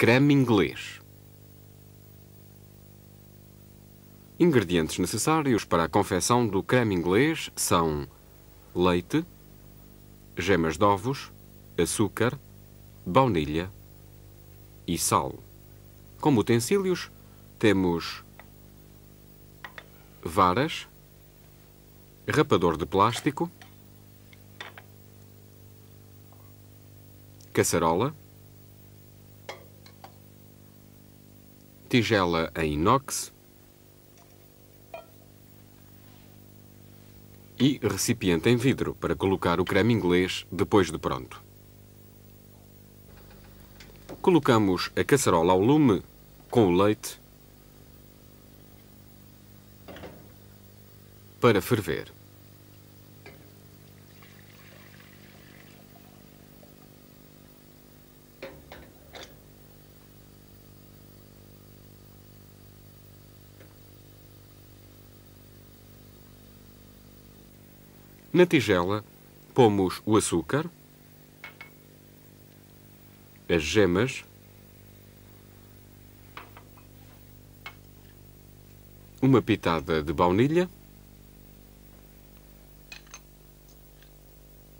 creme inglês. Ingredientes necessários para a confecção do creme inglês são leite, gemas de ovos, açúcar, baunilha e sal. Como utensílios, temos varas, rapador de plástico, caçarola, tigela em inox e recipiente em vidro para colocar o creme inglês depois de pronto. Colocamos a caçarola ao lume com o leite para ferver. Na tigela, pomos o açúcar, as gemas, uma pitada de baunilha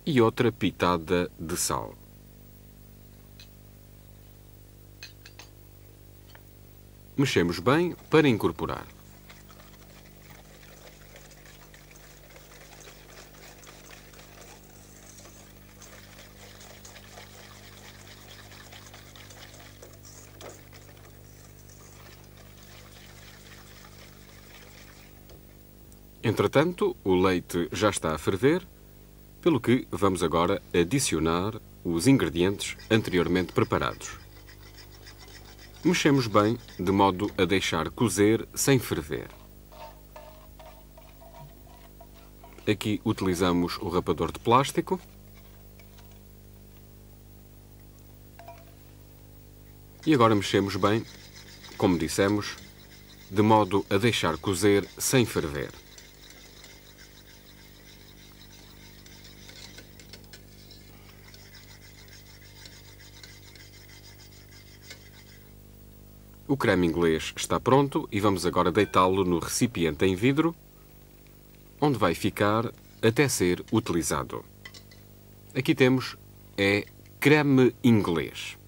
e outra pitada de sal. Mexemos bem para incorporar. Entretanto, o leite já está a ferver, pelo que vamos agora adicionar os ingredientes anteriormente preparados. Mexemos bem, de modo a deixar cozer sem ferver. Aqui utilizamos o rapador de plástico. E agora mexemos bem, como dissemos, de modo a deixar cozer sem ferver. O creme inglês está pronto e vamos agora deitá-lo no recipiente em vidro, onde vai ficar até ser utilizado. Aqui temos é creme inglês.